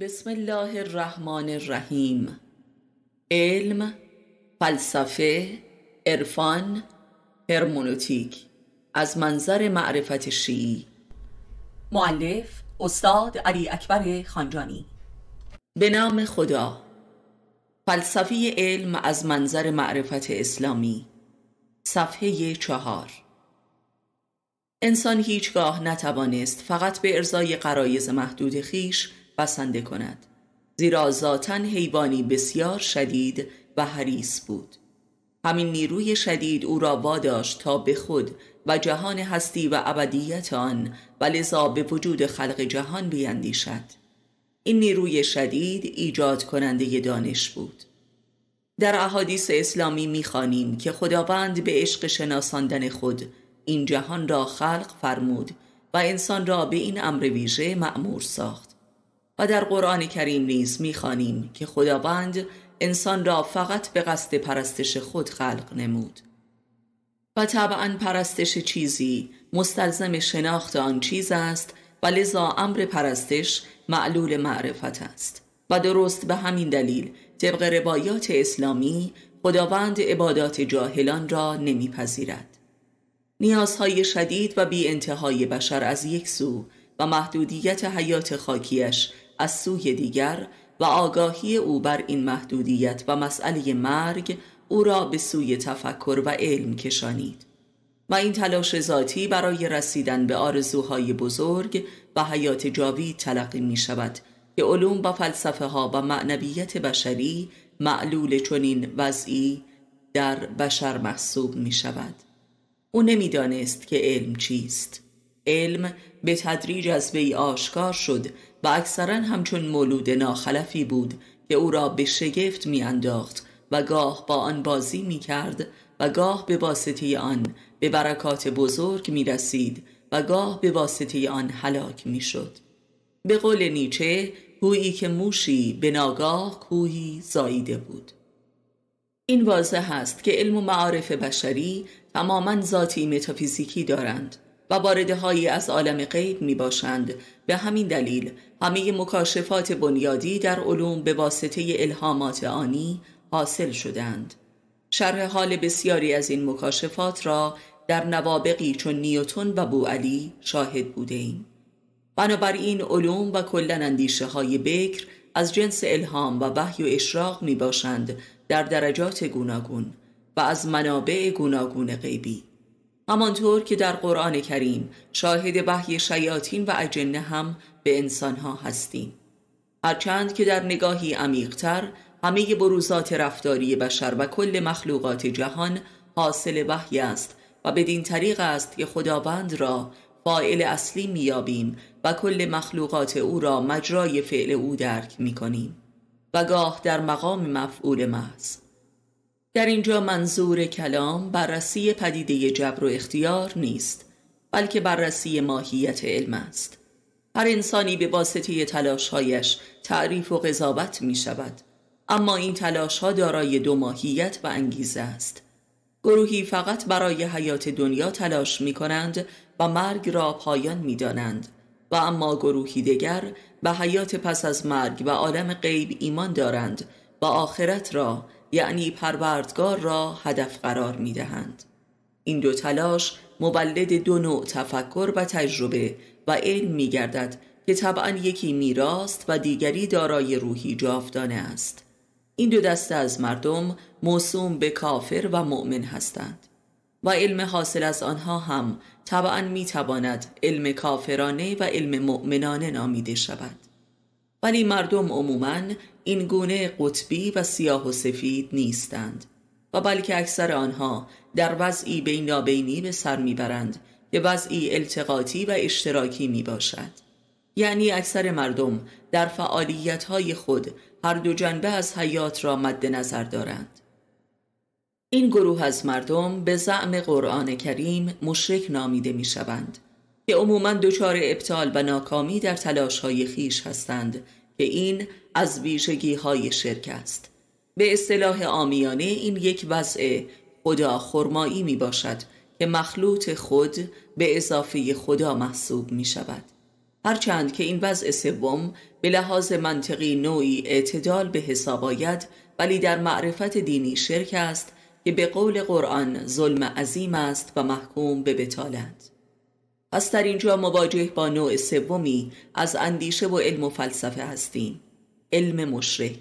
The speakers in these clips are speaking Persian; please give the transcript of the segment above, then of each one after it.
بسم الله الرحمن الرحیم علم فلسفه عرفان هرمونوتیک از منظر معرفت شیعی معلف استاد علی اکبر خانجانی به نام خدا فلسفی علم از منظر معرفت اسلامی صفحه چهار انسان هیچگاه نتوانست فقط به ارزای قرایز محدود خیش بسنده کند زیرا ذاتا حیوانی بسیار شدید و حریص بود همین نیروی شدید او را واداشت تا به خود و جهان هستی و ابدیت آن و لذا به وجود خلق جهان بیندیشد این نیروی شدید ایجاد کننده دانش بود در احادیث اسلامی میخوانیم که خداوند به عشق شناساندن خود این جهان را خلق فرمود و انسان را به این امر ویژه مأمور ساخت و در قرآن کریم نیز میخوانیم که خداوند انسان را فقط به قصد پرستش خود خلق نمود و طبعا پرستش چیزی مستلزم شناخت آن چیز است و لذا امر پرستش معلول معرفت است و درست به همین دلیل طبق روایات اسلامی خداوند عبادات جاهلان را نمیپذیرد نیازهای شدید و بی انتهای بشر از یک سو و محدودیت حیات خاکیش از سوی دیگر و آگاهی او بر این محدودیت و مسئله مرگ او را به سوی تفکر و علم کشانید و این تلاش ذاتی برای رسیدن به آرزوهای بزرگ و حیات جاوید تلقی می شود که علوم و فلسفه ها و معنویت بشری معلول چنین وضعی در بشر محسوب می شود او نمیدانست که علم چیست علم به تدریج از وی آشکار شد و اکثرا همچون مولود ناخلفی بود که او را به شگفت میانداخت و گاه با آن بازی می کرد و گاه به واسطه آن به برکات بزرگ می رسید و گاه به واسطه آن هلاک می شد. به قول نیچه کویی که موشی به ناگاه کوهی زاییده بود. این واضح است که علم و معارف بشری تماما ذاتی متافیزیکی دارند و بارده از عالم غیب می باشند به همین دلیل همه مکاشفات بنیادی در علوم به واسطه الهامات آنی حاصل شدند. شرح حال بسیاری از این مکاشفات را در نوابقی چون نیوتون و بوعلی شاهد بوده ایم. بنابراین علوم و کلن اندیشه های بکر از جنس الهام و وحی و اشراق می باشند در درجات گوناگون و از منابع گوناگون غیبی. همانطور که در قرآن کریم شاهد وحی شیاطین و اجنه هم به انسانها هستیم هرچند که در نگاهی عمیقتر همه بروزات رفتاری بشر و کل مخلوقات جهان حاصل وحی است و بدین طریق است که خداوند را فائل اصلی میابیم و کل مخلوقات او را مجرای فعل او درک میکنیم و گاه در مقام مفعول محض در اینجا منظور کلام بررسی پدیده جبر و اختیار نیست بلکه بررسی ماهیت علم است هر انسانی به واسطه تلاشهایش تعریف و قضاوت می شود اما این تلاشها دارای دو ماهیت و انگیزه است گروهی فقط برای حیات دنیا تلاش می کنند و مرگ را پایان می دانند و اما گروهی دیگر به حیات پس از مرگ و عالم غیب ایمان دارند و آخرت را یعنی پروردگار را هدف قرار می دهند. این دو تلاش مولد دو نوع تفکر و تجربه و علم می گردد که طبعا یکی میراست و دیگری دارای روحی جاودانه است. این دو دسته از مردم موسوم به کافر و مؤمن هستند و علم حاصل از آنها هم طبعا می تواند علم کافرانه و علم مؤمنانه نامیده شود. ولی مردم عموما این گونه قطبی و سیاه و سفید نیستند و بلکه اکثر آنها در وضعی بینابینی به سر میبرند که وضعی التقاطی و اشتراکی می باشد. یعنی اکثر مردم در فعالیتهای خود هر دو جنبه از حیات را مد نظر دارند. این گروه از مردم به زعم قرآن کریم مشرک نامیده می شوند که عموما دچار ابطال و ناکامی در تلاش های خیش هستند که این از ویژگی های شرک است به اصطلاح آمیانه این یک وضع خدا خرمایی می باشد که مخلوط خود به اضافه خدا محسوب می شود هرچند که این وضع سوم به لحاظ منطقی نوعی اعتدال به حساب آید ولی در معرفت دینی شرک است که به قول قرآن ظلم عظیم است و محکوم به بتالت پس در اینجا مواجه با نوع سومی از اندیشه و علم و فلسفه هستیم علم مشرک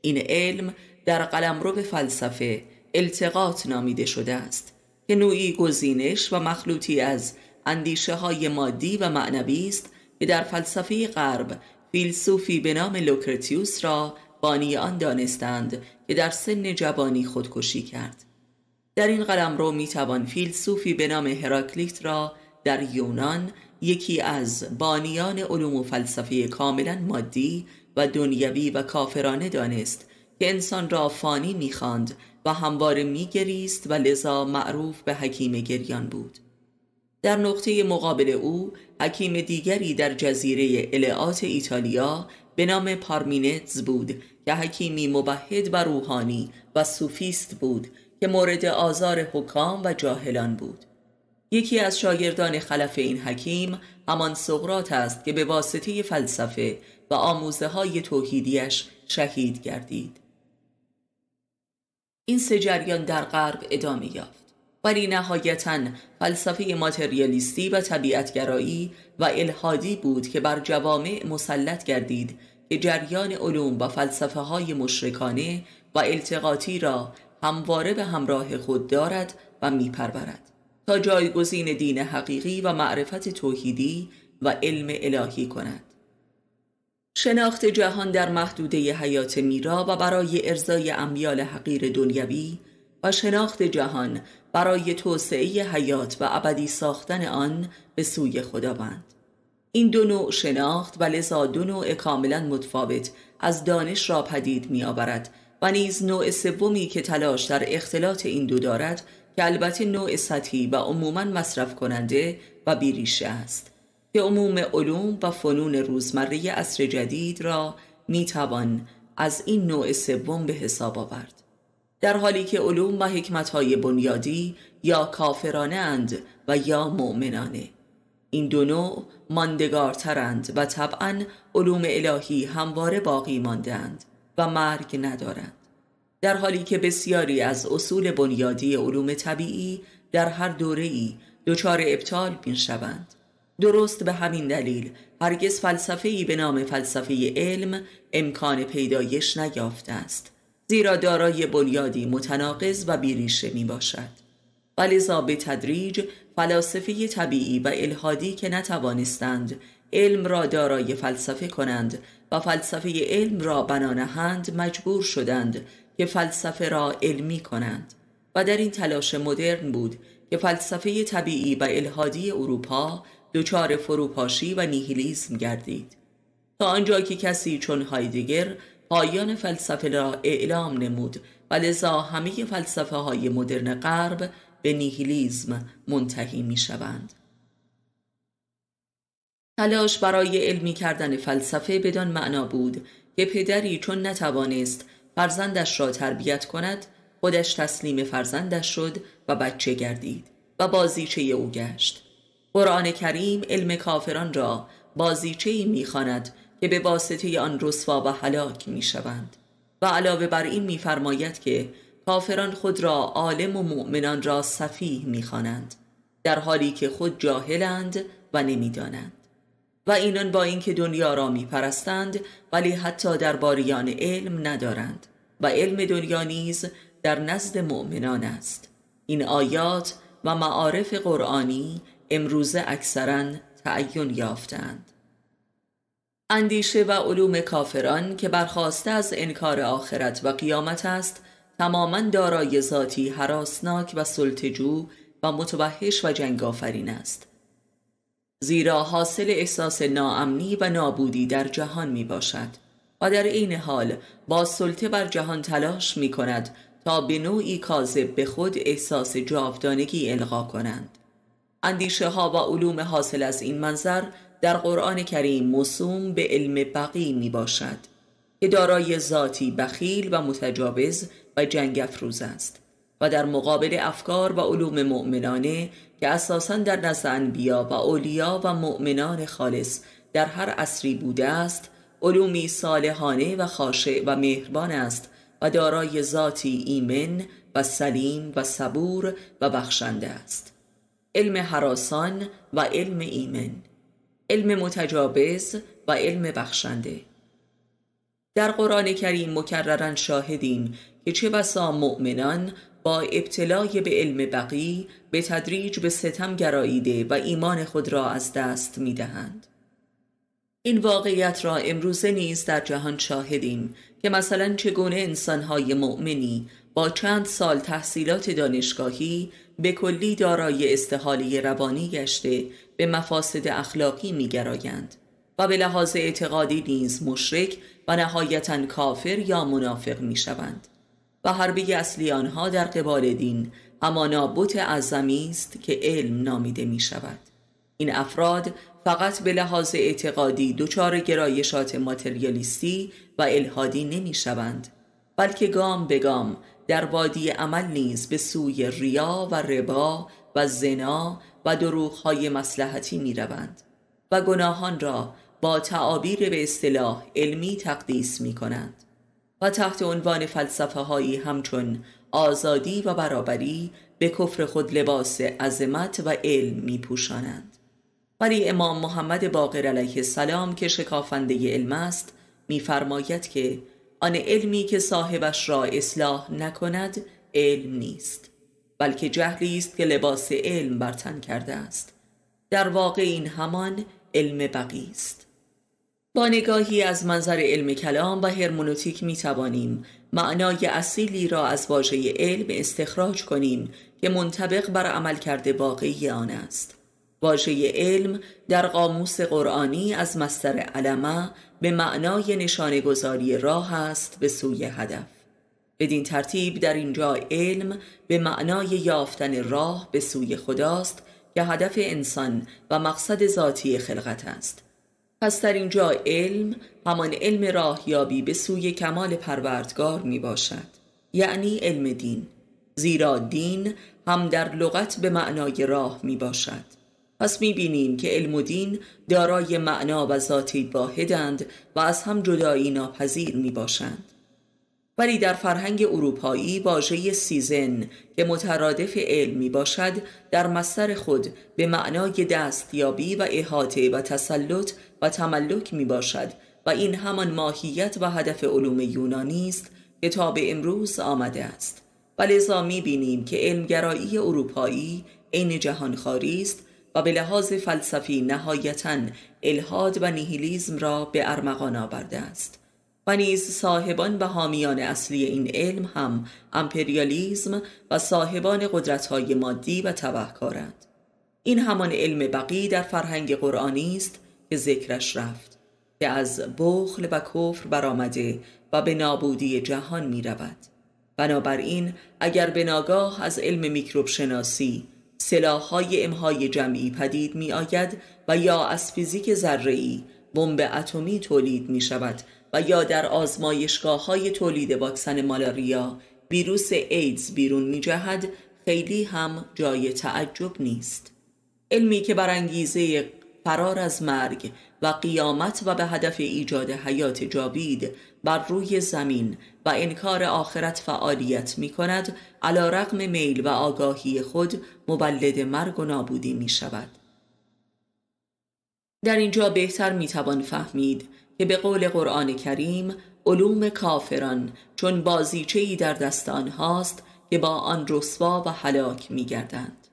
این علم در قلمرو فلسفه التقاط نامیده شده است که نوعی گزینش و مخلوطی از اندیشه های مادی و معنوی است که در فلسفه غرب فیلسوفی به نام لوکرتیوس را بانی آن دانستند که در سن جوانی خودکشی کرد در این قلمرو میتوان فیلسوفی به نام هراکلیت را در یونان یکی از بانیان علوم و فلسفه کاملا مادی و دنیوی و کافرانه دانست که انسان را فانی میخواند و همواره میگریست و لذا معروف به حکیم گریان بود در نقطه مقابل او حکیم دیگری در جزیره العات ایتالیا به نام پارمینتز بود که حکیمی مبهد و روحانی و سوفیست بود که مورد آزار حکام و جاهلان بود یکی از شاگردان خلف این حکیم همان سقرات است که به واسطه فلسفه و آموزه های توحیدیش شهید گردید این سه جریان در غرب ادامه یافت ولی نهایتا فلسفه ماتریالیستی و طبیعتگرایی و الهادی بود که بر جوامع مسلط گردید که جریان علوم و فلسفه های مشرکانه و التقاطی را همواره به همراه خود دارد و میپرورد تا جایگزین دین حقیقی و معرفت توحیدی و علم الهی کند شناخت جهان در محدوده حیات میرا و برای ارزای امیال حقیر دنیوی و شناخت جهان برای توسعه حیات و ابدی ساختن آن به سوی خداوند این دو نوع شناخت و لذا دو نوع کاملا متفاوت از دانش را پدید می آورد و نیز نوع سومی که تلاش در اختلاط این دو دارد که البته نوع سطحی و عموما مصرف کننده و بیریشه است که عموم علوم و فنون روزمره اصر جدید را میتوان از این نوع سوم به حساب آورد در حالی که علوم و حکمتهای بنیادی یا کافرانه اند و یا مؤمنانه این دو نوع ماندگارترند و طبعا علوم الهی همواره باقی ماندند و مرگ ندارند در حالی که بسیاری از اصول بنیادی علوم طبیعی در هر دوره ای دچار ابطال شوند. درست به همین دلیل هرگز ای به نام فلسفه علم امکان پیدایش نیافته است زیرا دارای بنیادی متناقض و بیریشه می باشد ولذا به تدریج فلاسفه طبیعی و الهادی که نتوانستند علم را دارای فلسفه کنند و فلسفه علم را بنانهند مجبور شدند که فلسفه را علمی کنند و در این تلاش مدرن بود که فلسفه طبیعی و الهادی اروپا دچار فروپاشی و نیهیلیزم گردید تا آنجا که کسی چون هایدگر پایان فلسفه را اعلام نمود و لذا همه فلسفه های مدرن غرب به نیهیلیزم منتهی می شوند. تلاش برای علمی کردن فلسفه بدان معنا بود که پدری چون نتوانست فرزندش را تربیت کند خودش تسلیم فرزندش شد و بچه گردید و بازیچه او گشت قرآن کریم علم کافران را بازیچه میخواند که به واسطه آن رسوا و هلاک میشوند و علاوه بر این میفرماید که کافران خود را عالم و مؤمنان را صفیح میخوانند در حالی که خود جاهلند و نمیدانند و اینان با اینکه دنیا را میپرستند ولی حتی در باریان علم ندارند و علم دنیا نیز در نزد مؤمنان است این آیات و معارف قرآنی امروزه اکثرا تعین یافتند اندیشه و علوم کافران که برخواسته از انکار آخرت و قیامت است تماما دارای ذاتی حراسناک و سلطجو و متوحش و جنگافرین است زیرا حاصل احساس ناامنی و نابودی در جهان می باشد و در عین حال با سلطه بر جهان تلاش می کند تا به نوعی کاذب به خود احساس جاودانگی القا کنند اندیشه ها و علوم حاصل از این منظر در قرآن کریم مصوم به علم بقی می باشد که دارای ذاتی بخیل و متجاوز و جنگ افروز است و در مقابل افکار و علوم مؤمنانه که اساسا در نزد انبیا و اولیا و مؤمنان خالص در هر عصری بوده است علومی صالحانه و خاشع و مهربان است و دارای ذاتی ایمن و سلیم و صبور و بخشنده است علم حراسان و علم ایمن علم متجابز و علم بخشنده در قرآن کریم مکررن شاهدیم که چه بسا مؤمنان با ابتلای به علم بقی به تدریج به ستم گراییده و ایمان خود را از دست می دهند. این واقعیت را امروزه نیز در جهان شاهدیم که مثلا چگونه انسانهای مؤمنی با چند سال تحصیلات دانشگاهی به کلی دارای استحاله روانی گشته به مفاسد اخلاقی میگرایند و به لحاظ اعتقادی نیز مشرک و نهایتا کافر یا منافق میشوند و حربی اصلی آنها در قبال دین همانا بت اعظمی است که علم نامیده می شود این افراد فقط به لحاظ اعتقادی دچار گرایشات ماتریالیستی و الهادی نمی شوند بلکه گام به گام در وادی عمل نیز به سوی ریا و ربا و زنا و دروغهای مسلحتی می روند و گناهان را با تعابیر به اصطلاح علمی تقدیس می کنند و تحت عنوان فلسفه هایی همچون آزادی و برابری به کفر خود لباس عظمت و علم می پوشانند. ولی امام محمد باقر علیه السلام که شکافنده علم است میفرماید که آن علمی که صاحبش را اصلاح نکند علم نیست بلکه جهلی است که لباس علم برتن کرده است در واقع این همان علم بقی است با نگاهی از منظر علم کلام و هرمونوتیک می توانیم معنای اصیلی را از واژه علم استخراج کنیم که منطبق بر عملکرد واقعی آن است. واژه علم در قاموس قرآنی از مستر علمه به معنای گذاری راه است به سوی هدف. بدین ترتیب در اینجا علم به معنای یافتن راه به سوی خداست که هدف انسان و مقصد ذاتی خلقت است. پس در اینجا علم همان علم راهیابی به سوی کمال پروردگار می باشد یعنی علم دین زیرا دین هم در لغت به معنای راه می باشد پس می بینیم که علم و دین دارای معنا و ذاتی واحدند و از هم جدایی ناپذیر می باشند ولی در فرهنگ اروپایی واژه سیزن که مترادف علم می باشد در مستر خود به معنای دستیابی و احاطه و تسلط و تملک می باشد و این همان ماهیت و هدف علوم یونانی است که تا به امروز آمده است و لذا می بینیم که علمگرایی اروپایی عین جهانخواری است و به لحاظ فلسفی نهایتا الهاد و نیهیلیزم را به ارمغان آورده است و نیز صاحبان و حامیان اصلی این علم هم امپریالیزم و صاحبان قدرتهای مادی و تبهکارند این همان علم بقی در فرهنگ قرآنی است که ذکرش رفت که از بخل و کفر برآمده و به نابودی جهان می رود بنابراین اگر به ناگاه از علم میکروب شناسی های امهای جمعی پدید می آید و یا از فیزیک ذره‌ای بمب اتمی تولید می شود و یا در آزمایشگاه های تولید واکسن مالاریا ویروس ایدز بیرون می جهد خیلی هم جای تعجب نیست علمی که بر انگیزه فرار از مرگ و قیامت و به هدف ایجاد حیات جاوید بر روی زمین و انکار آخرت فعالیت می کند علا رقم میل و آگاهی خود مولد مرگ و نابودی می شود. در اینجا بهتر می توان فهمید که به قول قرآن کریم علوم کافران چون بازیچهی در دست آنهاست که با آن رسوا و می گردند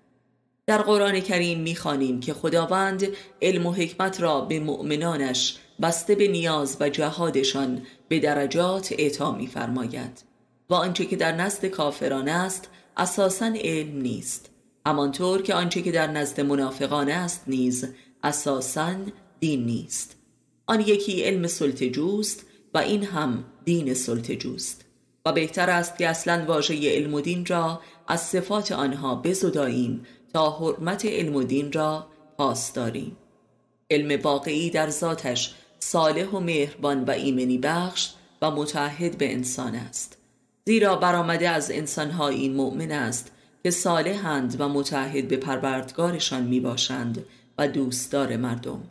در قرآن کریم می‌خوانیم که خداوند علم و حکمت را به مؤمنانش بسته به نیاز و جهادشان به درجات اعطا فرماید و آنچه که در نزد کافران است اساسا علم نیست همانطور که آنچه که در نزد منافقان است نیز اساسا دین نیست آن یکی علم جوست و این هم دین جوست. و بهتر است که اصلا واژه علم و دین را از صفات آنها بزداییم تا حرمت علم و دین را پاس داریم علم واقعی در ذاتش صالح و مهربان و ایمنی بخش و متحد به انسان است زیرا برآمده از این مؤمن است که صالحند و متحد به پروردگارشان می باشند و دوستدار مردم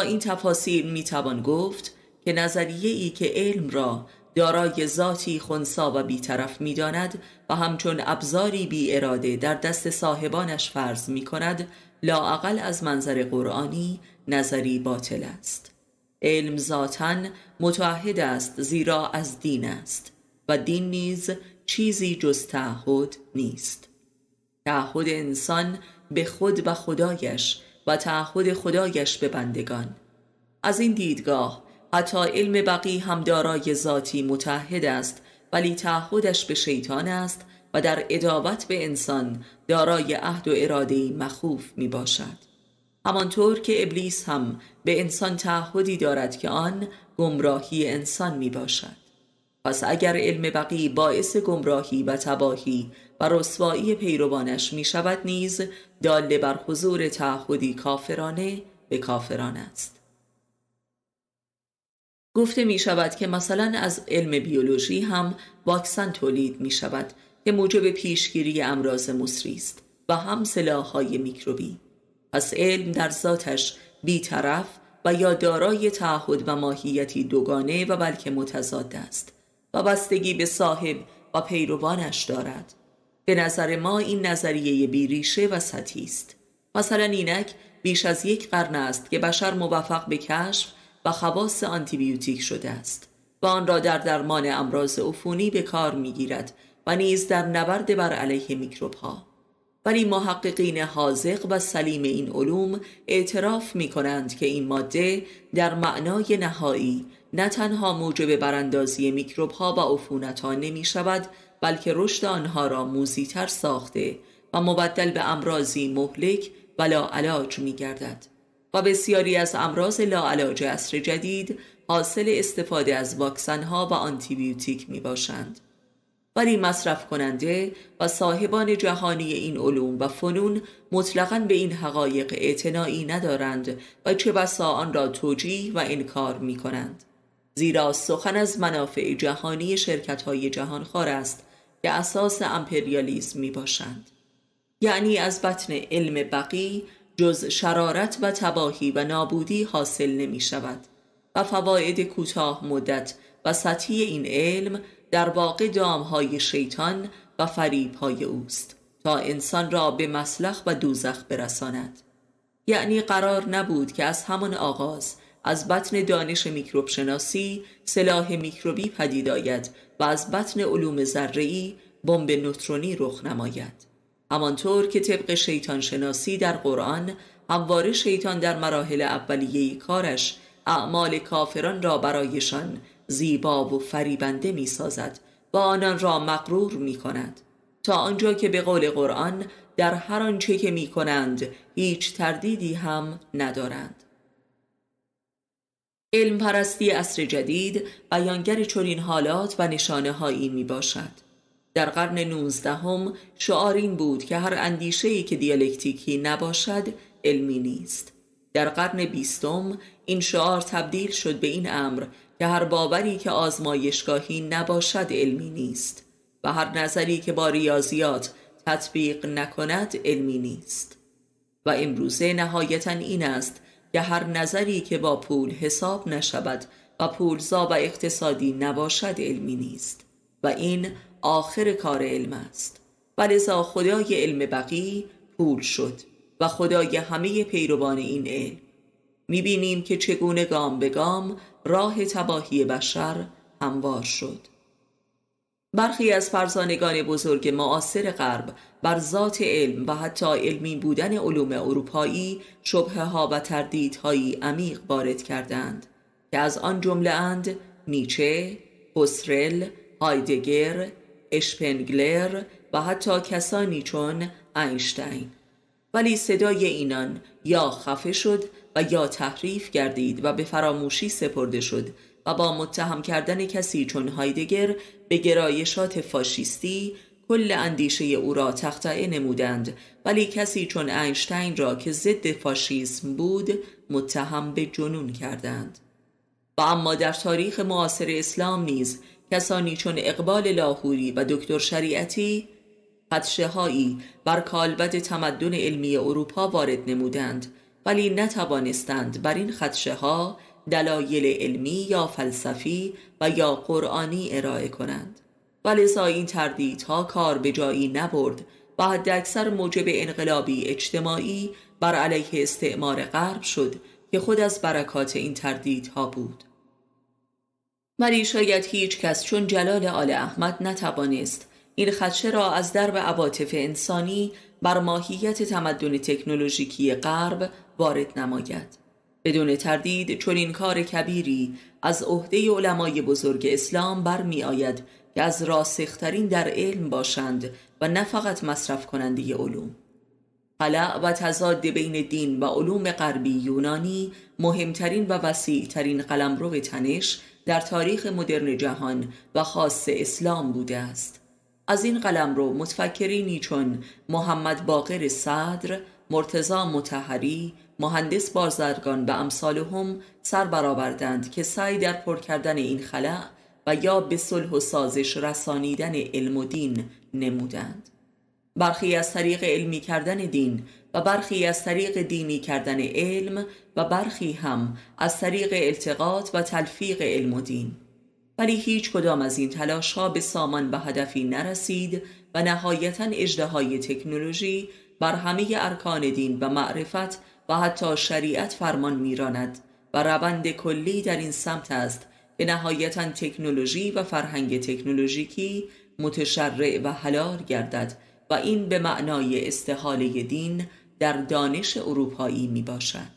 این تفاصیل میتوان گفت که نظریه ای که علم را دارای ذاتی خونسا و بیطرف داند و همچون ابزاری بی اراده در دست صاحبانش فرض می کند لاعقل از منظر قرآنی نظری باطل است علم ذاتا متعهد است زیرا از دین است و دین نیز چیزی جز تعهد نیست تعهد انسان به خود و خدایش و تعهد خدایش به بندگان از این دیدگاه حتی علم بقی هم دارای ذاتی متحد است ولی تعهدش به شیطان است و در ادابت به انسان دارای عهد و اراده مخوف می باشد همانطور که ابلیس هم به انسان تعهدی دارد که آن گمراهی انسان می باشد پس اگر علم بقی باعث گمراهی و تباهی و رسوایی پیروانش می شود نیز داله بر حضور تعهدی کافرانه به کافران است گفته می شود که مثلا از علم بیولوژی هم واکسن تولید می شود که موجب پیشگیری امراض مصری است و هم های میکروبی پس علم در ذاتش بیطرف و یا دارای تعهد و ماهیتی دوگانه و بلکه متضاد است و بستگی به صاحب و پیروانش دارد به نظر ما این نظریه بیریشه و سطحی است مثلا اینک بیش از یک قرن است که بشر موفق به کشف و خواص آنتیبیوتیک شده است و آن را در درمان امراض عفونی به کار گیرد و نیز در نبرد بر علیه میکروب ها ولی محققین حاضق و سلیم این علوم اعتراف می کنند که این ماده در معنای نهایی نه تنها موجب براندازی میکروب ها و عفونت ها نمی شود بلکه رشد آنها را موزیتر ساخته و مبدل به امراضی مهلک و لاعلاج می گردد و بسیاری از امراض لاعلاج عصر جدید حاصل استفاده از واکسن ها و آنتیبیوتیک می باشند. ولی مصرف کننده و صاحبان جهانی این علوم و فنون مطلقا به این حقایق اعتنایی ندارند و چه بسا آن را توجیه و انکار می کنند. زیرا سخن از منافع جهانی شرکت های جهانخوار است که اساس امپریالیزم می باشند یعنی از بطن علم بقی جز شرارت و تباهی و نابودی حاصل نمی شود و فواید کوتاه مدت و سطحی این علم در واقع دامهای شیطان و فریبهای اوست تا انسان را به مسلخ و دوزخ برساند یعنی قرار نبود که از همان آغاز از بطن دانش میکروب شناسی سلاح میکروبی پدید آید و از بطن علوم ذره‌ای بمب نوترونی رخ نماید همانطور که طبق شیطان شناسی در قرآن همواره شیطان در مراحل اولیه کارش اعمال کافران را برایشان زیبا و فریبنده می سازد و آنان را مقرور می کند تا آنجا که به قول قرآن در هر آنچه که می کنند هیچ تردیدی هم ندارند علم پرستی عصر جدید بیانگر چنین حالات و نشانه هایی می باشد. در قرن 19 هم شعار این بود که هر اندیشه‌ای که دیالکتیکی نباشد علمی نیست. در قرن بیستم این شعار تبدیل شد به این امر که هر باوری که آزمایشگاهی نباشد علمی نیست و هر نظری که با ریاضیات تطبیق نکند علمی نیست و امروزه نهایتا این است که هر نظری که با پول حساب نشود و پولزا و اقتصادی نباشد علمی نیست و این آخر کار علم است و لذا خدای علم بقی پول شد و خدای همه پیروان این علم میبینیم که چگونه گام به گام راه تباهی بشر هموار شد برخی از فرزانگان بزرگ معاصر غرب بر ذات علم و حتی علمی بودن علوم اروپایی شبه ها و تردیدهایی عمیق وارد کردند که از آن جمله اند نیچه، هوسرل، هایدگر، اشپنگلر و حتی کسانی چون اینشتین ولی صدای اینان یا خفه شد و یا تحریف گردید و به فراموشی سپرده شد و با متهم کردن کسی چون هایدگر به گرایشات فاشیستی کل اندیشه او را تختعه نمودند ولی کسی چون اینشتین را که ضد فاشیسم بود متهم به جنون کردند و اما در تاریخ معاصر اسلام نیز کسانی چون اقبال لاهوری و دکتر شریعتی خدشه هایی بر کالبد تمدن علمی اروپا وارد نمودند ولی نتوانستند بر این خدشه ها دلایل علمی یا فلسفی و یا قرآنی ارائه کنند لذا این ها کار به جایی نبرد و اکثر موجب انقلابی اجتماعی بر علیه استعمار غرب شد که خود از برکات این تردیدها بود ولی شاید هیچ کس چون جلال آل احمد نتوانست این خدشه را از درب عواطف انسانی بر ماهیت تمدن تکنولوژیکی غرب وارد نماید بدون تردید این کار کبیری از عهده علمای بزرگ اسلام برمیآید، که از راسخترین در علم باشند و نه فقط مصرف کننده علوم خلع و تضاد بین دین و علوم غربی یونانی مهمترین و وسیعترین قلمرو تنش در تاریخ مدرن جهان و خاص اسلام بوده است از این قلمرو متفکرینی چون محمد باقر صدر مرتزا متحری مهندس بازرگان و امثالهم سر برآوردند که سعی در پر کردن این خلق و یا به صلح و سازش رسانیدن علم و دین نمودند برخی از طریق علمی کردن دین و برخی از طریق دینی کردن علم و برخی هم از طریق التقاط و تلفیق علم و دین ولی هیچ کدام از این تلاش ها به سامان به هدفی نرسید و نهایتا های تکنولوژی بر همه ارکان دین و معرفت و حتی شریعت فرمان میراند و روند کلی در این سمت است به نهایتا تکنولوژی و فرهنگ تکنولوژیکی متشرع و حلال گردد و این به معنای استحاله دین در دانش اروپایی می باشد.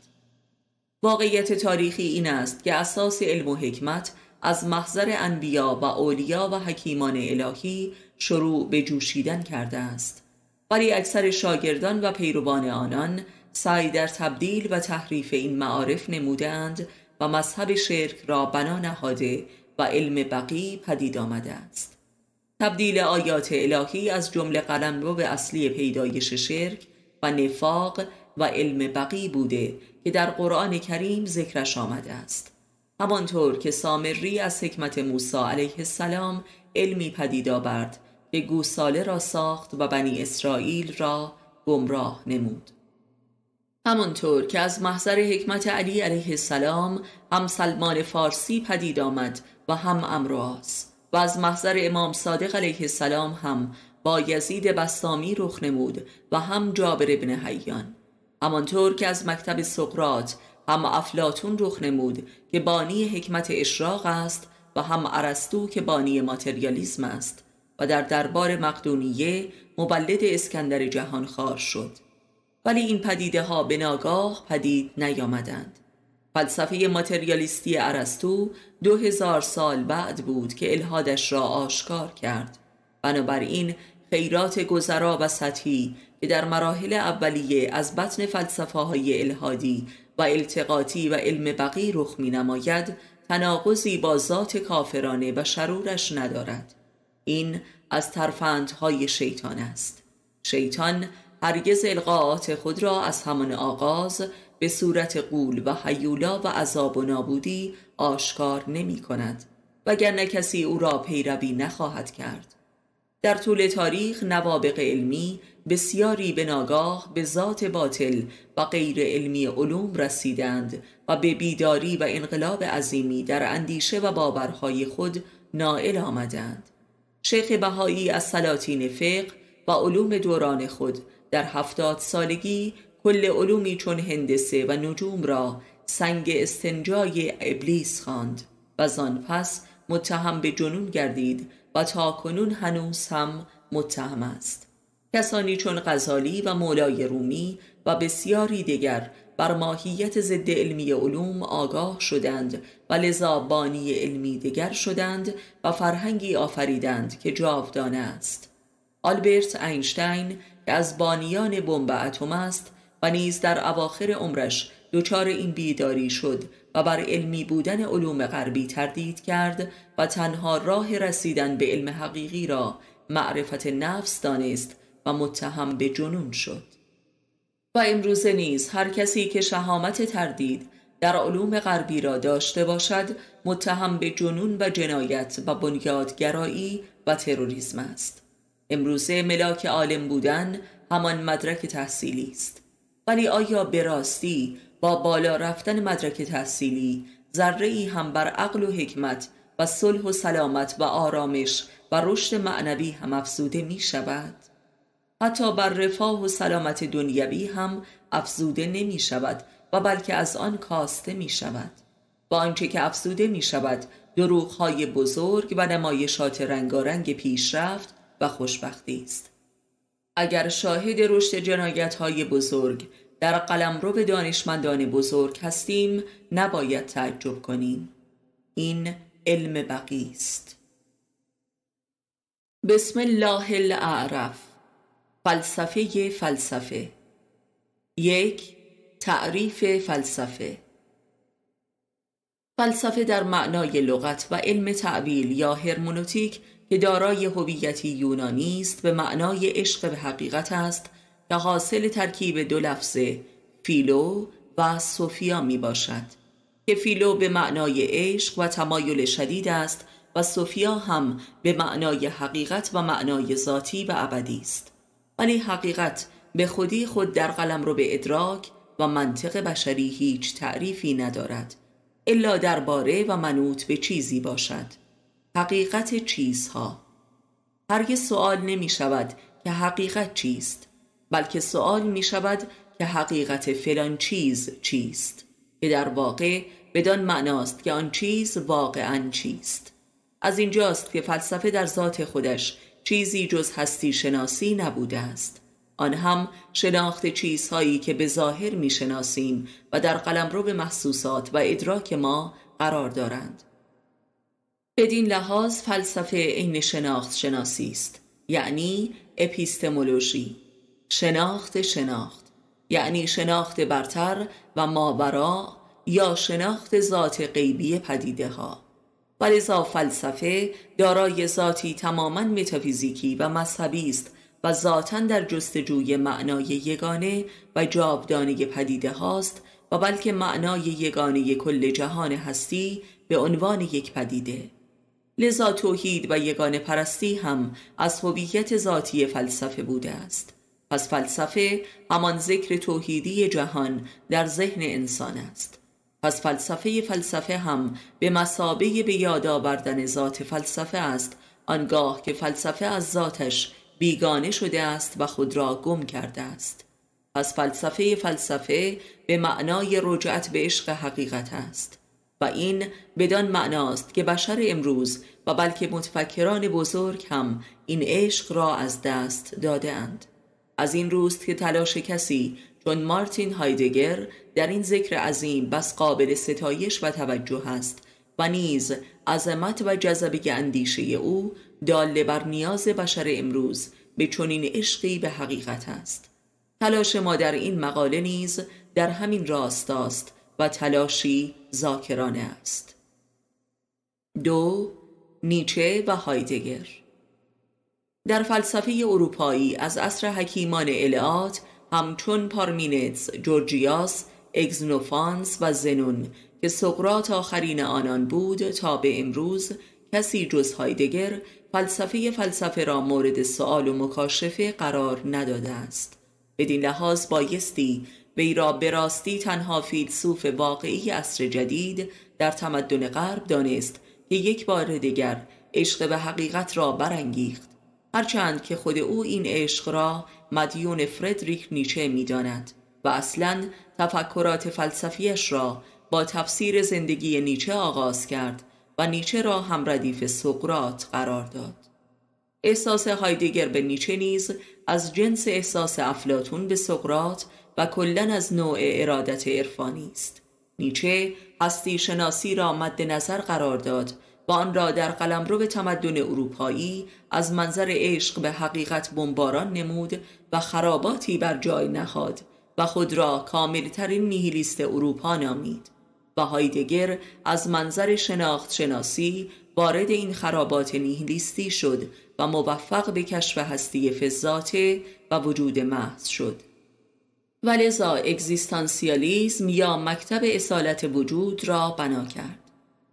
واقعیت تاریخی این است که اساس علم و حکمت از محضر انبیا و اولیا و حکیمان الهی شروع به جوشیدن کرده است ولی اکثر شاگردان و پیروان آنان سعی در تبدیل و تحریف این معارف نمودند و مذهب شرک را بنا نهاده و علم بقی پدید آمده است تبدیل آیات الهی از جمله به اصلی پیدایش شرک و نفاق و علم بقی بوده که در قرآن کریم ذکرش آمده است همانطور که سامری از حکمت موسی علیه السلام علمی پدید آورد که گوساله را ساخت و بنی اسرائیل را گمراه نمود همانطور که از محضر حکمت علی علیه السلام هم سلمان فارسی پدید آمد و هم امراز و از محضر امام صادق علیه السلام هم با یزید بسامی رخ نمود و هم جابر ابن حیان همانطور که از مکتب سقرات هم افلاتون رخ نمود که بانی حکمت اشراق است و هم ارسطو که بانی ماتریالیزم است و در دربار مقدونیه مبلد اسکندر خار شد ولی این پدیده ها به ناگاه پدید نیامدند فلسفه ماتریالیستی ارسطو دو هزار سال بعد بود که الهادش را آشکار کرد بنابراین خیرات گذرا و سطحی که در مراحل اولیه از بطن فلسفه های الهادی و التقاطی و علم بقی رخ می نماید تناقضی با ذات کافرانه و شرورش ندارد این از ترفندهای شیطان است شیطان هرگز القاعات خود را از همان آغاز به صورت قول و حیولا و عذاب و نابودی آشکار نمی کند وگرنه کسی او را پیروی نخواهد کرد در طول تاریخ نوابق علمی بسیاری به ناگاه به ذات باطل و غیر علمی علوم رسیدند و به بیداری و انقلاب عظیمی در اندیشه و باورهای خود نائل آمدند شیخ بهایی از سلاطین فقه و علوم دوران خود در هفتاد سالگی کل علومی چون هندسه و نجوم را سنگ استنجای ابلیس خواند و زان پس متهم به جنون گردید و تا کنون هنوز هم متهم است کسانی چون غزالی و مولای رومی و بسیاری دیگر بر ماهیت ضد علمی علوم آگاه شدند و لذا بانی علمی دیگر شدند و فرهنگی آفریدند که جاودانه است آلبرت اینشتین که از بانیان بمب اتم است و نیز در اواخر عمرش دچار این بیداری شد و بر علمی بودن علوم غربی تردید کرد و تنها راه رسیدن به علم حقیقی را معرفت نفس دانست و متهم به جنون شد و امروز نیز هر کسی که شهامت تردید در علوم غربی را داشته باشد متهم به جنون و جنایت و بنیادگرایی و تروریسم است امروزه ملاک عالم بودن همان مدرک تحصیلی است ولی آیا به راستی با بالا رفتن مدرک تحصیلی ذره ای هم بر عقل و حکمت و صلح و سلامت و آرامش و رشد معنوی هم افزوده می شود حتی بر رفاه و سلامت دنیوی هم افزوده نمی شود و بلکه از آن کاسته می شود با آنچه که افزوده می شود دروغ های بزرگ و نمایشات رنگارنگ پیشرفت و خوشبختی است اگر شاهد رشد جنایت های بزرگ در قلمرو دانشمندان بزرگ هستیم نباید تعجب کنیم این علم بقی است بسم الله الاعرف فلسفه فلسفه یک تعریف فلسفه فلسفه در معنای لغت و علم تعبیل یا هرمونوتیک که دارای هویتی یونانی است به معنای عشق به حقیقت است که حاصل ترکیب دو لفظ فیلو و سوفیا می باشد که فیلو به معنای عشق و تمایل شدید است و سوفیا هم به معنای حقیقت و معنای ذاتی و ابدی است ولی حقیقت به خودی خود در قلم رو به ادراک و منطق بشری هیچ تعریفی ندارد الا درباره و منوط به چیزی باشد حقیقت چیزها هرگز سوال نمی شود که حقیقت چیست بلکه سوال می شود که حقیقت فلان چیز چیست که در واقع بدان معناست که آن چیز واقعا چیست از اینجاست که فلسفه در ذات خودش چیزی جز هستی شناسی نبوده است آن هم شناخت چیزهایی که به ظاهر می شناسیم و در قلمرو محسوسات و ادراک ما قرار دارند بدین لحاظ فلسفه عین شناخت شناسی است یعنی اپیستمولوژی شناخت شناخت یعنی شناخت برتر و ماورا یا شناخت ذات غیبی پدیده ها ولذا فلسفه دارای ذاتی تماما متافیزیکی و مذهبی است و ذاتا در جستجوی معنای یگانه و جاودانه پدیده هاست و بلکه معنای یگانه کل جهان هستی به عنوان یک پدیده لذا توحید و یگان پرستی هم از هویت ذاتی فلسفه بوده است پس فلسفه همان ذکر توحیدی جهان در ذهن انسان است پس فلسفه فلسفه هم به مسابه به یاد آوردن ذات فلسفه است آنگاه که فلسفه از ذاتش بیگانه شده است و خود را گم کرده است پس فلسفه فلسفه به معنای رجعت به عشق حقیقت است و این بدان معناست که بشر امروز و بلکه متفکران بزرگ هم این عشق را از دست دادند از این روست که تلاش کسی چون مارتین هایدگر در این ذکر عظیم بس قابل ستایش و توجه است و نیز عظمت و جذبه اندیشه او داله بر نیاز بشر امروز به چنین عشقی به حقیقت است تلاش ما در این مقاله نیز در همین راستاست و تلاشی زاکرانه است دو نیچه و هایدگر در فلسفه اروپایی از اصر حکیمان الهات، همچون پارمینتس، جورجیاس، اگزنوفانس و زنون که سقرات آخرین آنان بود تا به امروز کسی جز هایدگر فلسفه فلسفه را مورد سوال و مکاشفه قرار نداده است بدین لحاظ بایستی وی را به راستی تنها فیلسوف واقعی اصر جدید در تمدن غرب دانست که یک بار دیگر عشق به حقیقت را برانگیخت هرچند که خود او این عشق را مدیون فردریک نیچه میداند و اصلا تفکرات فلسفیش را با تفسیر زندگی نیچه آغاز کرد و نیچه را هم ردیف سقرات قرار داد احساس هایدگر به نیچه نیز از جنس احساس افلاتون به سقرات و کلا از نوع ارادت عرفانی است نیچه هستی شناسی را مد نظر قرار داد و آن را در قلمرو تمدن اروپایی از منظر عشق به حقیقت بمباران نمود و خراباتی بر جای نهاد و خود را کاملترین نیهیلیست اروپا نامید و هایدگر از منظر شناخت شناسی وارد این خرابات نیهیلیستی شد و موفق به کشف هستی فضاته و وجود محض شد و لذا اگزیستانسیالیزم یا مکتب اصالت وجود را بنا کرد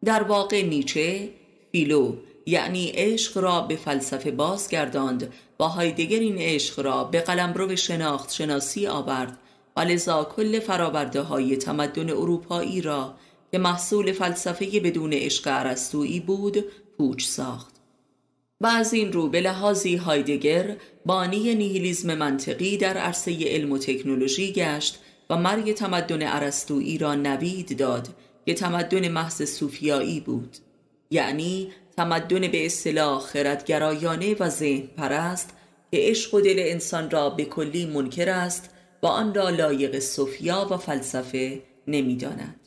در واقع نیچه فیلو یعنی عشق را به فلسفه بازگرداند و هایدگر این عشق را به قلمرو شناخت شناسی آورد و کل فراورده های تمدن اروپایی را که محصول فلسفه بدون عشق عرستویی بود پوچ ساخت و از این رو به لحاظی هایدگر بانی نیهیلیزم منطقی در عرصه علم و تکنولوژی گشت و مرگ تمدن عرستویی را نوید داد که تمدن محض صوفیایی بود یعنی تمدن به اصطلاح خردگرایانه و ذهن پرست که عشق و دل انسان را به کلی منکر است و آن را لایق صوفیا و فلسفه نمیداند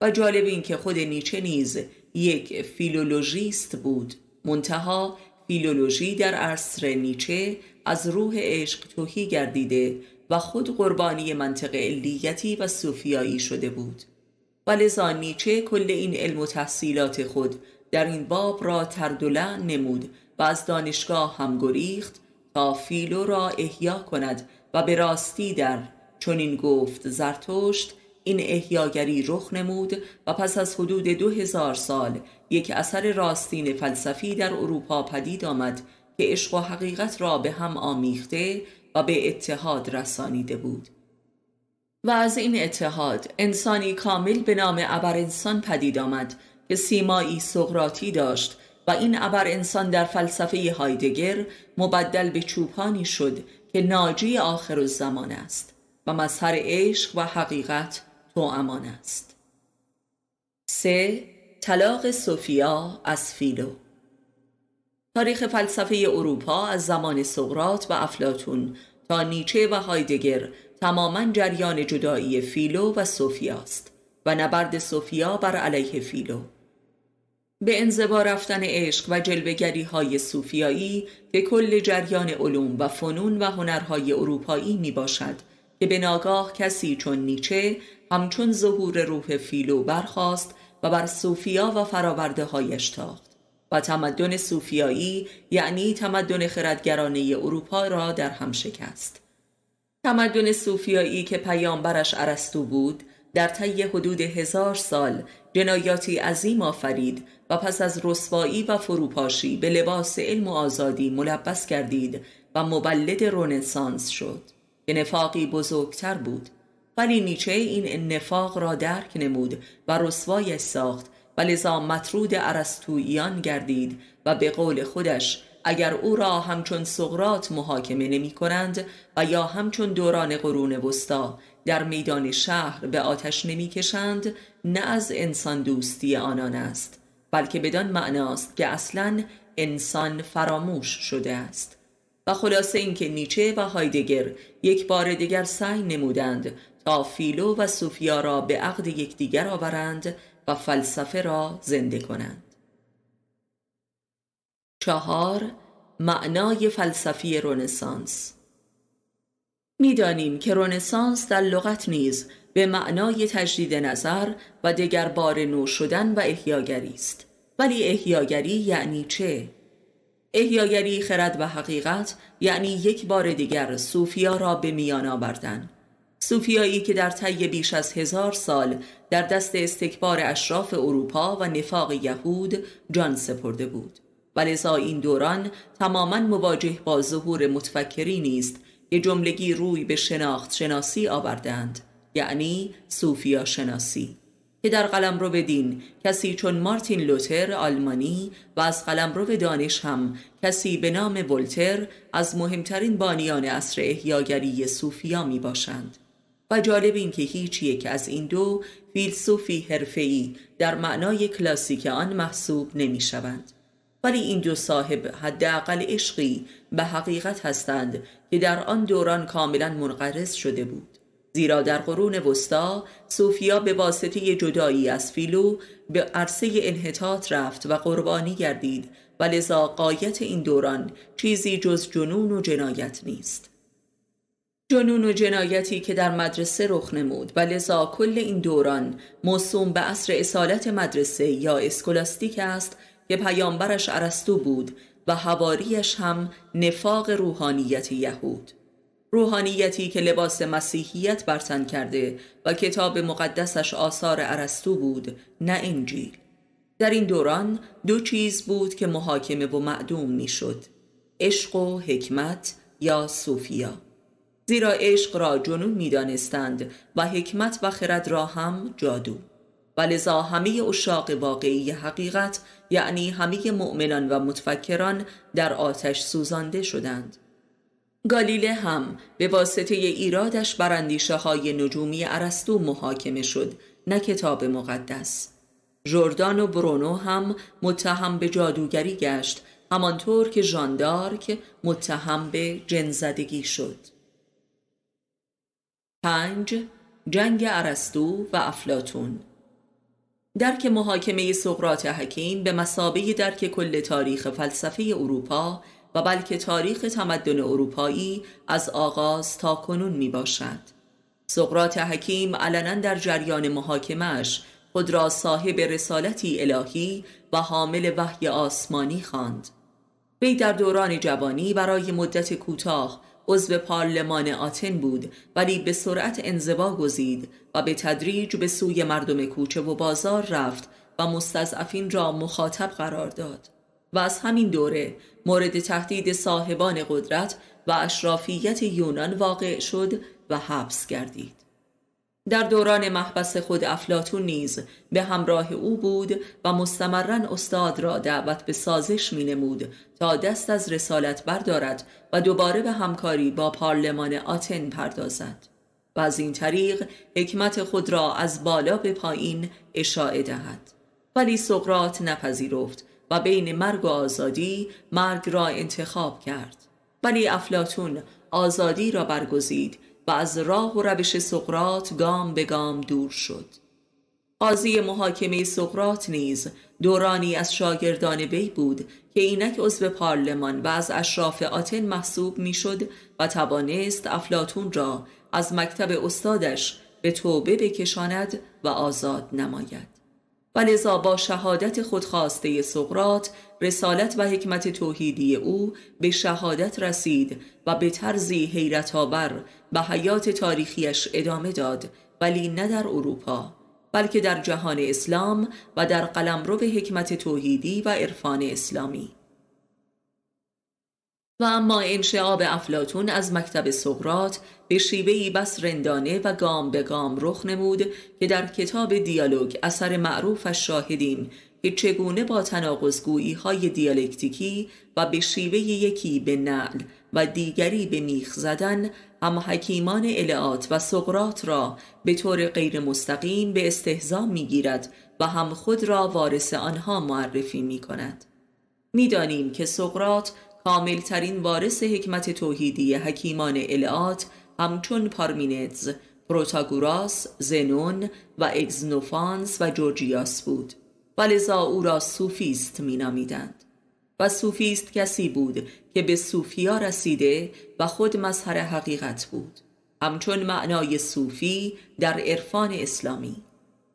و جالب این که خود نیچه نیز یک فیلولوژیست بود منتها فیلولوژی در عصر نیچه از روح عشق توهی گردیده و خود قربانی منطق علیتی و صوفیایی شده بود و لذا نیچه کل این علم و تحصیلات خود در این باب را ترد نمود و از دانشگاه هم گریخت تا فیلو را احیا کند و به راستی در این گفت زرتشت این احیاگری رخ نمود و پس از حدود دو هزار سال یک اثر راستین فلسفی در اروپا پدید آمد که عشق و حقیقت را به هم آمیخته و به اتحاد رسانیده بود و از این اتحاد انسانی کامل به نام ابر انسان پدید آمد که سیمایی سقراطی داشت و این ابر انسان در فلسفه هایدگر مبدل به چوپانی شد که ناجی آخر الزمان است و مظهر عشق و حقیقت امان است سه طلاق سوفیا از فیلو تاریخ فلسفه اروپا از زمان سقرات و افلاتون تا نیچه و هایدگر تماما جریان جدایی فیلو و است و نبرد سوفیا بر علیه فیلو به انزوا رفتن عشق و جلوگری های سوفیایی به کل جریان علوم و فنون و هنرهای اروپایی می باشد که به ناگاه کسی چون نیچه همچون ظهور روح فیلو برخواست و بر صوفیا و فراورده هایش تاخت و تمدن صوفیایی یعنی تمدن خردگرانه اروپا را در هم شکست تمدن صوفیایی که پیامبرش ارسطو بود در طی حدود هزار سال جنایاتی عظیم آفرید و پس از رسوایی و فروپاشی به لباس علم و آزادی ملبس کردید و مبلد رونسانس شد که نفاقی بزرگتر بود ولی نیچه این نفاق را درک نمود و رسوای ساخت و لذا مطرود عرستویان گردید و به قول خودش اگر او را همچون سقرات محاکمه نمی کنند و یا همچون دوران قرون وسطا در میدان شهر به آتش نمی کشند نه از انسان دوستی آنان است بلکه بدان معناست که اصلا انسان فراموش شده است و خلاصه اینکه نیچه و هایدگر یک بار دیگر سعی نمودند تا فیلو و سوفیا را به عقد یکدیگر آورند و فلسفه را زنده کنند چهار معنای فلسفی رونسانس میدانیم که رونسانس در لغت نیز به معنای تجدید نظر و دگربار نو شدن و احیاگری است ولی احیاگری یعنی چه؟ احیاگری خرد و حقیقت یعنی یک بار دیگر صوفیا را به میان آوردند سوفیایی که در طی بیش از هزار سال در دست استکبار اشراف اروپا و نفاق یهود جان سپرده بود و لذا این دوران تماما مواجه با ظهور متفکری نیست که جملگی روی به شناخت شناسی آوردند یعنی سوفیا شناسی که در قلمرو دین کسی چون مارتین لوتر آلمانی و از قلمرو دانش هم کسی به نام ولتر از مهمترین بانیان اصر احیاگری صوفیا می باشند جالب این که هیچ یک از این دو فیلسوفی حرفه‌ای در معنای کلاسیک آن محسوب نمی ولی این دو صاحب حداقل عشقی به حقیقت هستند که در آن دوران کاملا منقرض شده بود زیرا در قرون وسطا سوفیا به واسطه جدایی از فیلو به عرصه انحطاط رفت و قربانی گردید و لذا قایت این دوران چیزی جز جنون و جنایت نیست جنون و جنایتی که در مدرسه رخ نمود و لذا کل این دوران موسوم به عصر اصالت مدرسه یا اسکولاستیک است که پیامبرش عرستو بود و حواریش هم نفاق روحانیت یهود روحانیتی که لباس مسیحیت برتن کرده و کتاب مقدسش آثار عرستو بود نه انجیل در این دوران دو چیز بود که محاکمه و معدوم میشد عشق و حکمت یا صوفیا زیرا عشق را جنون می دانستند و حکمت و خرد را هم جادو و لذا همه اشاق واقعی حقیقت یعنی همه مؤمنان و متفکران در آتش سوزانده شدند گالیله هم به واسطه ایرادش بر اندیشه های نجومی ارسطو محاکمه شد نه کتاب مقدس جردان و برونو هم متهم به جادوگری گشت همانطور که ژاندارک متهم به جنزدگی شد پنج جنگ ارسطو و افلاتون درک محاکمه سقرات حکیم به مسابه درک کل تاریخ فلسفه اروپا و بلکه تاریخ تمدن اروپایی از آغاز تا کنون می باشد. سقرات حکیم علنا در جریان محاکمش خود را صاحب رسالتی الهی و حامل وحی آسمانی خواند. وی در دوران جوانی برای مدت کوتاه عضو پارلمان آتن بود ولی به سرعت انزوا گزید و به تدریج به سوی مردم کوچه و بازار رفت و مستضعفین را مخاطب قرار داد و از همین دوره مورد تهدید صاحبان قدرت و اشرافیت یونان واقع شد و حبس گردید در دوران محبس خود افلاتون نیز به همراه او بود و مستمرا استاد را دعوت به سازش می نمود تا دست از رسالت بردارد و دوباره به همکاری با پارلمان آتن پردازد و از این طریق حکمت خود را از بالا به پایین اشاعه دهد ولی سقرات نپذیرفت و بین مرگ و آزادی مرگ را انتخاب کرد ولی افلاتون آزادی را برگزید و از راه و روش سقرات گام به گام دور شد قاضی محاکمه سقرات نیز دورانی از شاگردان وی بود که اینک عضو پارلمان و از اشراف آتن محسوب میشد و توانست افلاتون را از مکتب استادش به توبه بکشاند و آزاد نماید و با شهادت خودخواسته سقرات رسالت و حکمت توحیدی او به شهادت رسید و به طرزی حیرت به حیات تاریخیش ادامه داد ولی نه در اروپا بلکه در جهان اسلام و در قلمرو حکمت توحیدی و عرفان اسلامی و اما انشعاب افلاتون از مکتب سقرات به شیوهی بس رندانه و گام به گام رخ نمود که در کتاب دیالوگ اثر معروفش شاهدیم که چگونه با تناقضگویی های دیالکتیکی و به شیوه یکی به نعل و دیگری به میخ زدن هم حکیمان العات و سقرات را به طور غیر مستقیم به استهزا میگیرد و هم خود را وارث آنها معرفی می کند. میدانیم که سقرات کاملترین وارث حکمت توحیدی حکیمان العات همچون پارمینتز، پروتاگوراس، زنون و اگزنوفانس و جورجیاس بود و لذا او را سوفیست مینامیدند و سوفیست کسی بود که به سوفیا رسیده و خود مظهر حقیقت بود همچون معنای صوفی در عرفان اسلامی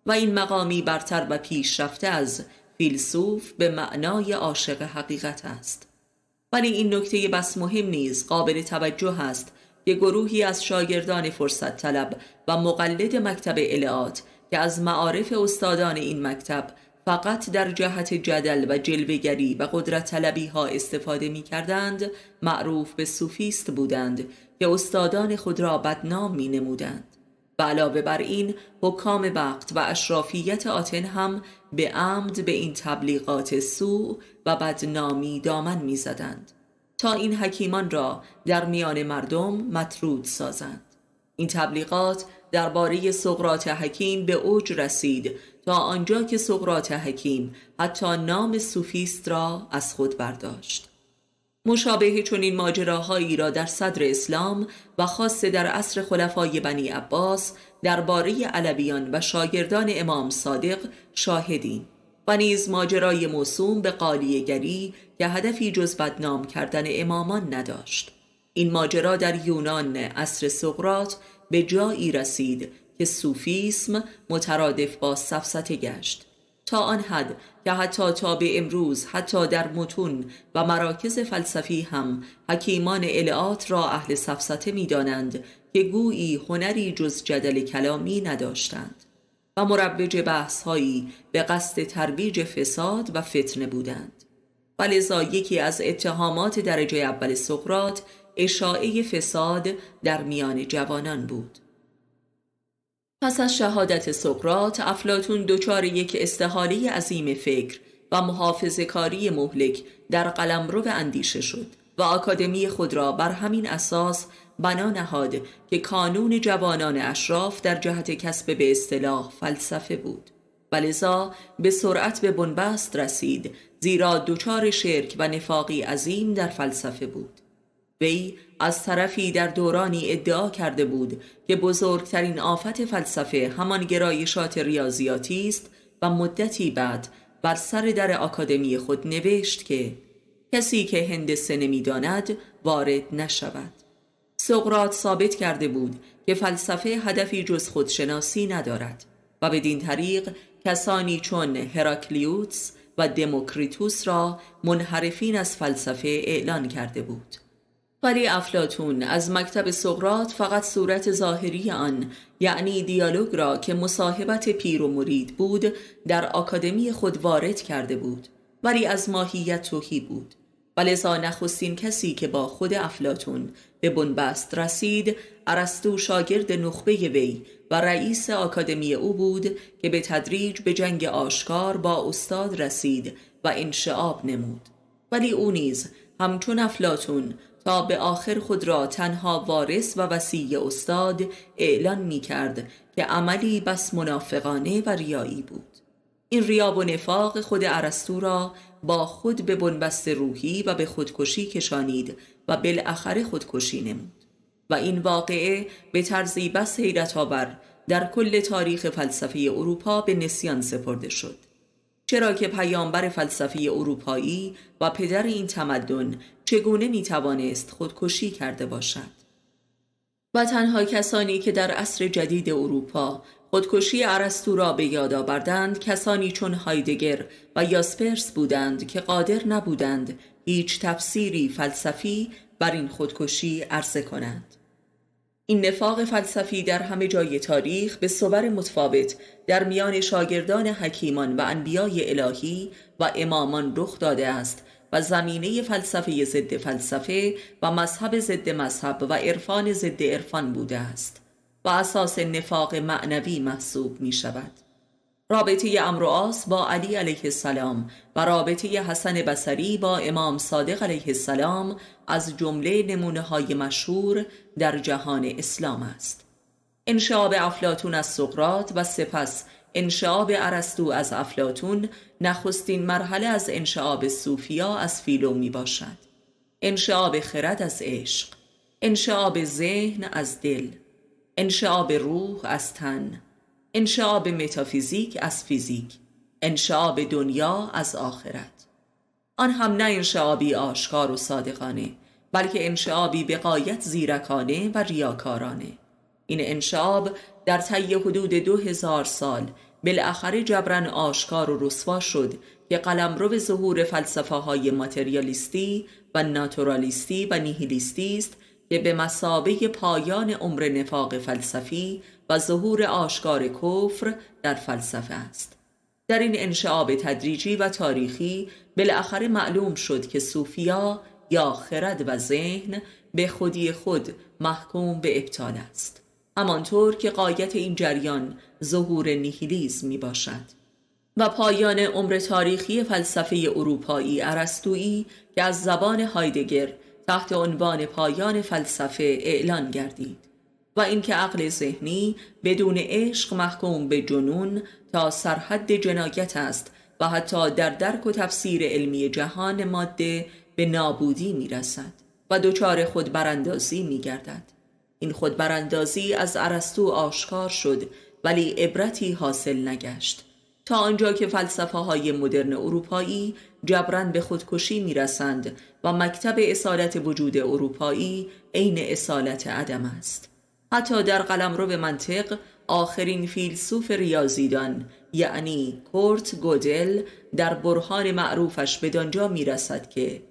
و این مقامی برتر و پیشرفته از فیلسوف به معنای عاشق حقیقت است ولی این نکته بس مهم نیز قابل توجه است که گروهی از شاگردان فرصت طلب و مقلد مکتب العات که از معارف استادان این مکتب فقط در جهت جدل و جلوگری و قدرت طلبی ها استفاده می کردند معروف به سوفیست بودند که استادان خود را بدنام می نمودند. و علاوه بر این حکام وقت و اشرافیت آتن هم به عمد به این تبلیغات سوء و بدنامی دامن میزدند تا این حکیمان را در میان مردم مطرود سازند این تبلیغات درباره سقرات حکیم به اوج رسید تا آنجا که سقرات حکیم حتی نام سوفیست را از خود برداشت مشابه چنین ماجراهایی را در صدر اسلام و خاصه در عصر خلفای بنی عباس درباره علویان و شاگردان امام صادق شاهدیم و نیز ماجرای موسوم به قالیگری گری که هدفی جز بدنام کردن امامان نداشت این ماجرا در یونان عصر سقرات به جایی رسید که سوفیسم مترادف با سفسته گشت تا آن حد که حتی تا به امروز حتی در متون و مراکز فلسفی هم حکیمان العات را اهل سفسته می دانند که گویی هنری جز جدل کلامی نداشتند و مروج بحث هایی به قصد ترویج فساد و فتنه بودند ولذا یکی از اتهامات درجه اول سقرات اشاعه فساد در میان جوانان بود پس از شهادت سقرات افلاتون دچار یک استحاله عظیم فکر و محافظ کاری مهلک در قلمرو اندیشه شد و آکادمی خود را بر همین اساس بنا نهاد که کانون جوانان اشراف در جهت کسب به اصطلاح فلسفه بود و به سرعت به بنبست رسید زیرا دچار شرک و نفاقی عظیم در فلسفه بود وی از طرفی در دورانی ادعا کرده بود که بزرگترین آفت فلسفه همان گرایشات ریاضیاتی است و مدتی بعد بر سر در آکادمی خود نوشت که کسی که هندسه نمیداند وارد نشود سقراط ثابت کرده بود که فلسفه هدفی جز خودشناسی ندارد و بدین طریق کسانی چون هراکلیوتس و دموکریتوس را منحرفین از فلسفه اعلان کرده بود ولی افلاتون از مکتب سقرات فقط صورت ظاهری آن یعنی دیالوگ را که مصاحبت پیر و مرید بود در آکادمی خود وارد کرده بود ولی از ماهیت توهی بود و لذا نخستین کسی که با خود افلاتون به بنبست رسید عرستو شاگرد نخبه وی و رئیس آکادمی او بود که به تدریج به جنگ آشکار با استاد رسید و انشعاب نمود ولی او نیز همچون افلاتون تا به آخر خود را تنها وارث و وسیع استاد اعلان می کرد که عملی بس منافقانه و ریایی بود این ریا و نفاق خود ارسطو را با خود به بنبست روحی و به خودکشی کشانید و بالاخره خودکشی نمود و این واقعه به طرزی بس حیرت آور در کل تاریخ فلسفه اروپا به نسیان سپرده شد چرا که پیامبر فلسفی اروپایی و پدر این تمدن چگونه می توانست خودکشی کرده باشد و تنها کسانی که در عصر جدید اروپا خودکشی ارسطو را به یاد آوردند کسانی چون هایدگر و یاسپرس بودند که قادر نبودند هیچ تفسیری فلسفی بر این خودکشی عرضه کنند این نفاق فلسفی در همه جای تاریخ به صور متفاوت در میان شاگردان حکیمان و انبیای الهی و امامان رخ داده است و زمینه فلسفه ضد فلسفه و مذهب ضد مذهب و عرفان ضد عرفان بوده است و اساس نفاق معنوی محسوب می شود. رابطه امرواس با علی علیه السلام و رابطه حسن بسری با امام صادق علیه السلام از جمله نمونه های مشهور در جهان اسلام است انشعاب افلاتون از سقرات و سپس انشعاب ارسطو از افلاتون نخستین مرحله از انشعاب صوفیا از فیلو می باشد انشعاب خرد از عشق انشعاب ذهن از دل انشعاب روح از تن انشعاب متافیزیک از فیزیک انشعاب دنیا از آخرت آن هم نه انشعابی آشکار و صادقانه بلکه انشعابی به قایت زیرکانه و ریاکارانه این انشعاب در طی حدود دو هزار سال بالاخره جبران آشکار و رسوا شد که قلمرو ظهور فلسفه های ماتریالیستی و ناتورالیستی و نیهیلیستی است که به مسابه پایان عمر نفاق فلسفی و ظهور آشکار کفر در فلسفه است در این انشعاب تدریجی و تاریخی بالاخره معلوم شد که صوفیا یا خرد و ذهن به خودی خود محکوم به ابطال است همانطور که قایت این جریان ظهور نیهیلیز می باشد و پایان عمر تاریخی فلسفه اروپایی ارسطویی که از زبان هایدگر تحت عنوان پایان فلسفه اعلان گردید و اینکه عقل ذهنی بدون عشق محکوم به جنون تا سرحد جنایت است و حتی در درک و تفسیر علمی جهان ماده به نابودی میرسد و دچار خودبراندازی می گردد. این خودبراندازی از عرستو آشکار شد ولی عبرتی حاصل نگشت تا آنجا که فلسفه های مدرن اروپایی جبران به خودکشی میرسند و مکتب اصالت وجود اروپایی عین اصالت عدم است حتی در قلم رو به منطق آخرین فیلسوف ریاضیدان یعنی کورت گودل در برهان معروفش به دانجا می رسد که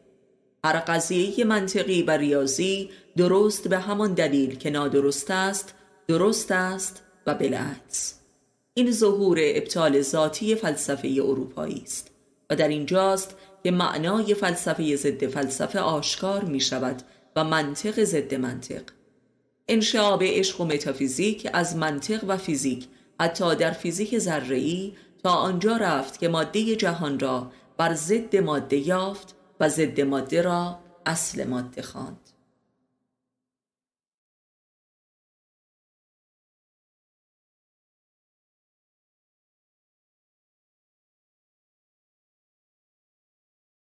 هر قضیه منطقی و ریاضی درست به همان دلیل که نادرست است درست است و بالعکس این ظهور ابطال ذاتی فلسفه اروپایی است و در اینجاست که معنای فلسفه ضد فلسفه آشکار می شود و منطق ضد منطق انشعاب عشق و متافیزیک از منطق و فیزیک حتی در فیزیک ای تا آنجا رفت که ماده جهان را بر ضد ماده یافت و ضد ماده را اصل ماده خواند